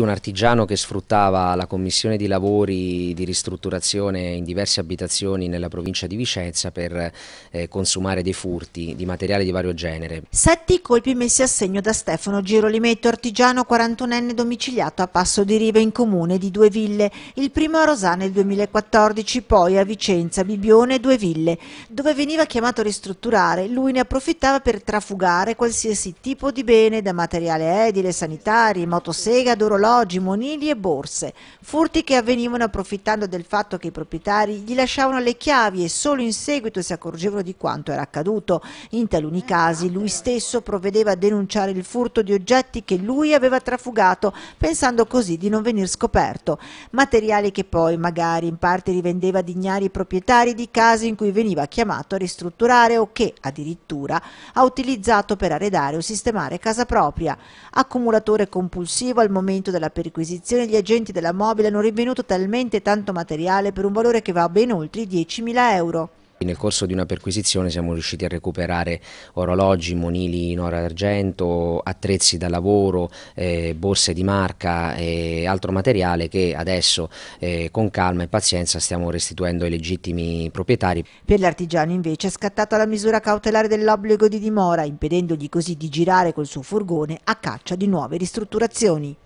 Un artigiano che sfruttava la commissione di lavori di ristrutturazione in diverse abitazioni nella provincia di Vicenza per eh, consumare dei furti di materiale di vario genere. Sette colpi messi a segno da Stefano Girolimetto, artigiano 41enne domiciliato a Passo di Riva in comune di Due Ville, il primo a Rosà nel 2014, poi a Vicenza, Bibione e Due Ville. Dove veniva chiamato a ristrutturare, lui ne approfittava per trafugare qualsiasi tipo di bene da materiale edile, sanitari, motosega, d'orologio orologi, monili e borse, furti che avvenivano approfittando del fatto che i proprietari gli lasciavano le chiavi e solo in seguito si accorgevano di quanto era accaduto. In taluni casi lui stesso provvedeva a denunciare il furto di oggetti che lui aveva trafugato, pensando così di non venir scoperto, materiali che poi magari in parte rivendeva ad ignari proprietari di case in cui veniva chiamato a ristrutturare o che addirittura ha utilizzato per arredare o sistemare casa propria. Accumulatore compulsivo al momento della della perquisizione gli agenti della mobile hanno rinvenuto talmente tanto materiale per un valore che va ben oltre i 10.000 euro. Nel corso di una perquisizione siamo riusciti a recuperare orologi, monili in oro e argento, attrezzi da lavoro, eh, borse di marca e altro materiale che adesso eh, con calma e pazienza stiamo restituendo ai legittimi proprietari. Per l'artigiano invece è scattata la misura cautelare dell'obbligo di dimora, impedendogli così di girare col suo furgone a caccia di nuove ristrutturazioni.